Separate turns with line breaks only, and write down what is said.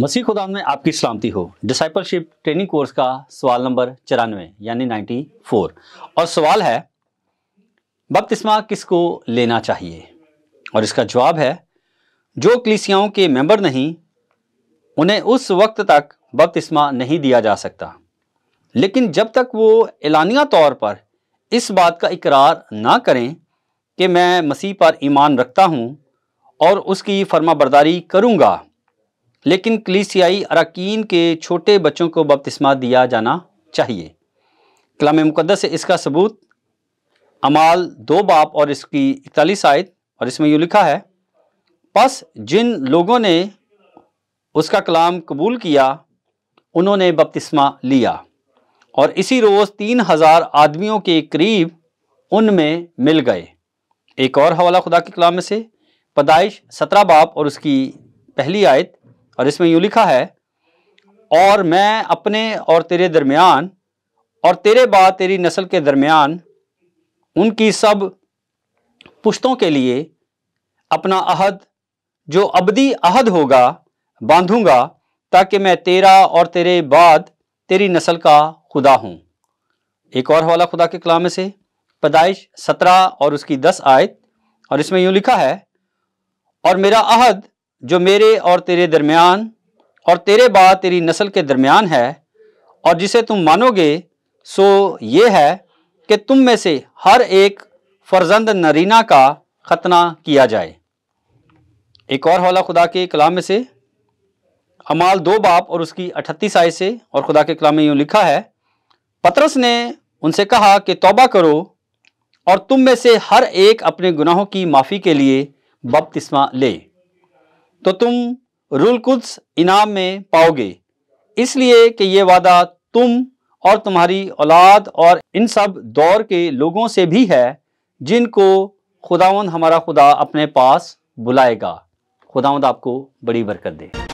मसीह खुदा में आपकी सलामती हो डिसाइपलशिप ट्रेनिंग कोर्स का सवाल नंबर चौरानवे यानी 94 और सवाल है बपतिस्मा किसको लेना चाहिए और इसका जवाब है जो क्लिसियाओं के मेंबर नहीं उन्हें उस वक्त तक बपतिस्मा नहीं दिया जा सकता लेकिन जब तक वो एलानिया तौर पर इस बात का इकरार ना करें कि मैं मसीह पर ईमान रखता हूँ और उसकी फर्माबरदारी करूँगा लेकिन क्लीसियाई अरकान के छोटे बच्चों को बपतिस्मा दिया जाना चाहिए कलाम मुकदस से इसका सबूत अमाल दो बाप और इसकी इकतालीस आयत और इसमें यूँ लिखा है बस जिन लोगों ने उसका कलाम कबूल किया उन्होंने बपतिस्मा लिया और इसी रोज़ तीन हज़ार आदमियों के करीब उनमें मिल गए एक और हवाला खुदा के कलाम में से पदाइश सत्रह बाप और उसकी पहली आयत और इसमें यूं लिखा है और मैं अपने और तेरे दरमियान और तेरे बाद तेरी नस्ल के दरमियान उनकी सब पुश्तों के लिए अपना अहद जो अबदी अहद होगा बांधूंगा ताकि मैं तेरा और तेरे बाद तेरी नस्ल का खुदा हूँ एक और हवाला खुदा के कलाम से पैदाइश सत्रह और उसकी दस आयत और इसमें यूँ लिखा है और मेरा अहद जो मेरे और तेरे दरमियान और तेरे बाद तेरी नस्ल के दरमियान है और जिसे तुम मानोगे सो ये है कि तुम में से हर एक फर्जंद नरीना का खतना किया जाए एक और हौला खुदा के कलाम में से अमाल दो बाप और उसकी अठतीस आय से और खुदा के कलाम में यूँ लिखा है पतरस ने उनसे कहा कि तौबा करो और तुम में से हर एक अपने गुनाहों की माफ़ी के लिए बपतिस्मा ले तो तुम रुल कुछ इनाम में पाओगे इसलिए कि ये वादा तुम और तुम्हारी औलाद और इन सब दौर के लोगों से भी है जिनको खुदावंद हमारा खुदा अपने पास बुलाएगा खुदावंद आपको बड़ी बरकत दे